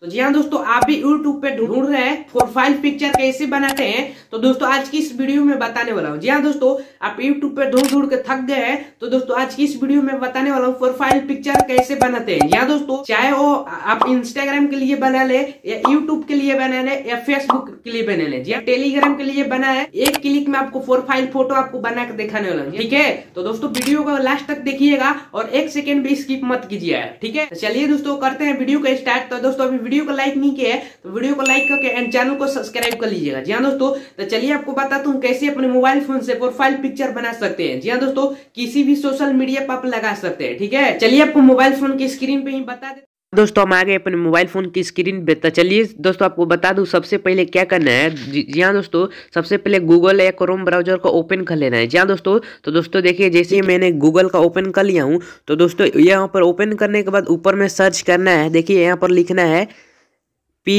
तो जी हाँ दोस्तों आप भी YouTube पे ढूंढ रहे हैं प्रोफाइल पिक्चर कैसे बनाते हैं तो दोस्तों आज की इस वीडियो में बताने वाला हूँ जी हाँ दोस्तों आप YouTube पे ढूंढ ढूंढ के थक गए हैं तो दोस्तों आज की इस वीडियो में बताने वाला हूँ प्रोफाइल पिक्चर कैसे बनाते हैं जी हाँ दोस्तों चाहे वो आप इंस्टाग्राम के लिए बना ले या यूट्यूब के लिए बना ले या फेसबुक के लिए बना ले जी टेलीग्राम हाँ, के लिए बना है एक क्लिक में आपको प्रोफाइल फोटो आपको बना के दिखाने वाला हूँ ठीक है तो दोस्तों वीडियो को लास्ट तक देखिएगा और एक सेकेंड भी स्किप मत कीजिए ठीक है तो चलिए दोस्तों करते हैं वीडियो का स्टार्ट तो दोस्तों अभी वीडियो को लाइक नहीं किया है तो वीडियो को लाइक करके एंड चैनल को सब्सक्राइब कर लीजिएगा जी हाँ दोस्तों तो चलिए आपको बताता हूँ कैसे अपने मोबाइल फोन से प्रोफाइल पिक्चर बना सकते हैं जी हाँ दोस्तों किसी भी सोशल मीडिया पर आप लगा सकते हैं ठीक है चलिए आपको मोबाइल फोन की स्क्रीन पे ही बता देते दोस्तों हम आ गए अपने मोबाइल फ़ोन की स्क्रीन पर तो चलिए दोस्तों आपको बता दूँ सबसे पहले क्या करना है जी हाँ दोस्तों सबसे पहले गूगल या क्रोम ब्राउजर को ओपन कर लेना है जी हाँ दोस्तों तो दोस्तों देखिए जैसे ही मैंने गूगल का ओपन कर लिया हूँ तो दोस्तों यहाँ पर ओपन करने के बाद ऊपर में सर्च करना है देखिए यहाँ पर लिखना है पी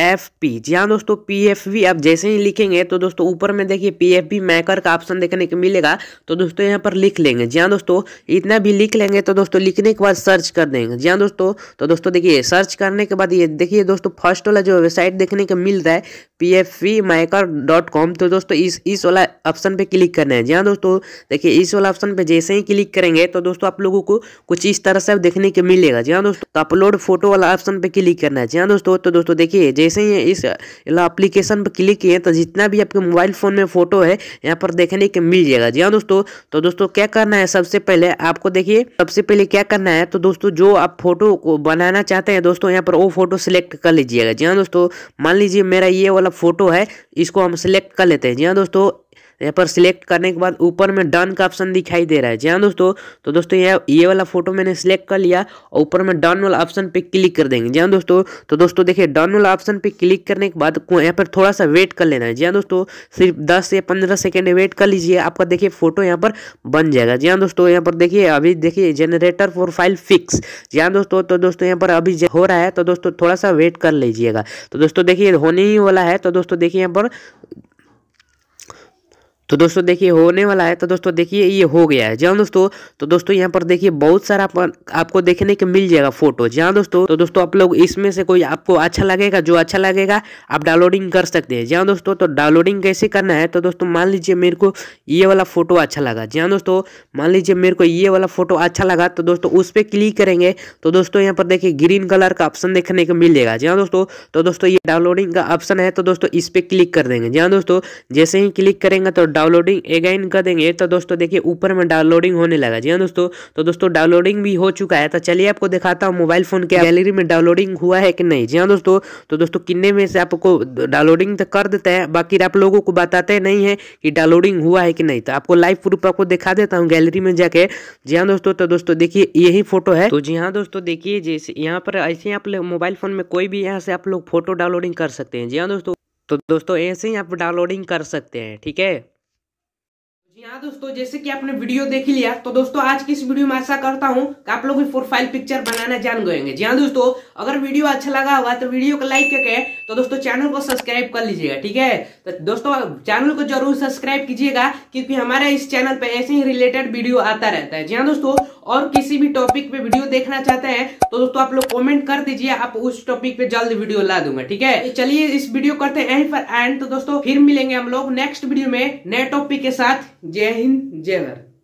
एफ पी जी हाँ दोस्तों पी एफ वी आप जैसे ही लिखेंगे तो दोस्तों ऊपर में देखिए पी एफ भी मैकर का ऑप्शन देखने को मिलेगा तो दोस्तों यहाँ पर लिख लेंगे जी हाँ दोस्तों इतना भी लिख लेंगे तो दोस्तों लिखने के बाद सर्च कर देंगे जी हाँ दोस्तों तो दोस्तों देखिए सर्च करने के बाद ये देखिए दोस्तों फर्स्ट वाला जो वेबसाइट देखने को मिल रहा है P F V maker dot com तो दोस्तों इस इस वाला ऑप्शन पर क्लिक करना है जी हाँ दोस्तों देखिए इस वाला ऑप्शन पर जैसे ही क्लिक करेंगे तो दोस्तों आप लोगों को कुछ इस तरह से देखने को मिलेगा जी हाँ दोस्तों अपलोड फोटो तो वाला ऑप्शन पर क्लिक करना है जी हाँ दोस्तों तो दोस्तों देखिए जैसे ही इस एप्लीकेशन पर क्लिक किए तो जितना भी आपके मोबाइल फ़ोन में फ़ोटो है यहाँ पर देखने के मिल जाएगा जी हाँ दोस्तों तो दोस्तों क्या करना है सबसे पहले आपको देखिए सबसे पहले क्या करना है तो दोस्तों जो आप फोटो को बनाना चाहते हैं दोस्तों यहाँ पर वो फोटो सेलेक्ट कर लीजिएगा जी हाँ दोस्तों मान लीजिए मेरा ये वाला फोटो है इसको हम सेलेक्ट कर लेते हैं जी हाँ दोस्तों यहाँ पर सिलेक्ट करने के बाद ऊपर में डन का ऑप्शन दिखाई दे रहा है जी हाँ दोस्तों तो दोस्तों यह ये वाला फोटो मैंने सिलेक्ट कर लिया और ऊपर में डन वाला ऑप्शन पे क्लिक कर देंगे जी हाँ दोस्तों तो दोस्तों देखिए डन वाला ऑप्शन पे क्लिक करने के बाद यहाँ पर थोड़ा सा वेट कर लेना है जी हाँ दोस्तों सिर्फ दस या पंद्रह सेकेंड वेट कर लीजिए आपका देखिए फोटो यहाँ पर बन जाएगा जी हाँ दोस्तों यहाँ पर देखिए अभी देखिए जनरेटर फाइल फिक्स जी हाँ दोस्तों तो दोस्तों यहाँ पर अभी हो रहा है तो दोस्तों थोड़ा सा वेट कर लीजिएगा तो दोस्तों देखिए होने ही वाला है तो दोस्तों देखिए यहाँ पर तो दोस्तों देखिए होने वाला है तो दोस्तों देखिए ये हो गया है जहाँ दोस्तों तो दोस्तों यहाँ पर देखिए बहुत सारा आप, आपको देखने के मिल जाएगा फोटो जहाँ दोस्तों तो दोस्तों आप लोग इसमें से कोई आपको अच्छा लगेगा जो अच्छा लगेगा आप डाउनलोडिंग कर सकते हैं जहाँ दोस्तों तो डाउनलोडिंग कैसे करना है तो दोस्तों मान लीजिए मेरे को ये वाला फोटो अच्छा लगा जहाँ दोस्तों मान लीजिए मेरे को ये वाला फोटो अच्छा लगा तो दोस्तों उस पर क्लिक करेंगे तो दोस्तों यहाँ पर देखिए ग्रीन कलर का ऑप्शन देखने को मिल जाएगा जहाँ दोस्तों तो दोस्तों ये डाउनलोडिंग का ऑप्शन है तो दोस्तों इस पर क्लिक कर देंगे जहाँ दोस्तों जैसे ही क्लिक करेंगे तो डाउनलोडिंग अगेन कर देंगे तो दोस्तों देखिए ऊपर में डाउनलोडिंग होने लगा जी हाँ दोस्तों तो दोस्तों डाउनलोडिंग भी हो चुका है तो चलिए आपको दिखाता हूँ मोबाइल फोन के गैलरी में डाउनलोडिंग हुआ है कि नहीं जी हाँ दोस्तों तो दोस्तों किन्ने में से आपको डाउनलोडिंग तो कर देते हैं बाकी आप लोगों को बताते नहीं है कि डाउनलोडिंग हुआ है कि नहीं तो आपको लाइव प्रूफ आपको दिखा देता हूँ गैलरी में जाके जी हाँ दोस्तों तो दोस्तों देखिए यही फोटो है तो जी हाँ दोस्तों देखिए जैसे यहाँ पर ऐसे आप मोबाइल फोन में कोई भी यहाँ से आप लोग फोटो डाउनलोडिंग कर सकते हैं जी हाँ दोस्तों तो दोस्तों ऐसे ही आप डाउनलोडिंग कर सकते हैं ठीक है यहाँ दोस्तों जैसे कि आपने वीडियो देख लिया तो दोस्तों आज की इस वीडियो में ऐसा करता हूँ कि आप लोग भी प्रोफाइल पिक्चर बनाना जान गएंगे जी हाँ दोस्तों अगर वीडियो अच्छा लगा हुआ तो वीडियो को लाइक करके तो दोस्तों चैनल को सब्सक्राइब कर लीजिएगा ठीक है तो दोस्तों चैनल को जरूर सब्सक्राइब कीजिएगा क्योंकि हमारे इस चैनल पर ऐसे ही रिलेटेड वीडियो आता रहता है जी हाँ दोस्तों और किसी भी टॉपिक पे वीडियो देखना चाहते हैं तो दोस्तों आप लोग कॉमेंट कर दीजिए आप उस टॉपिक पे जल्द वीडियो ला दूंगा ठीक है तो चलिए इस वीडियो करते हैं यहीं पर एंड तो दोस्तों फिर मिलेंगे हम लोग नेक्स्ट वीडियो में नए टॉपिक के साथ जय हिंद जय भारत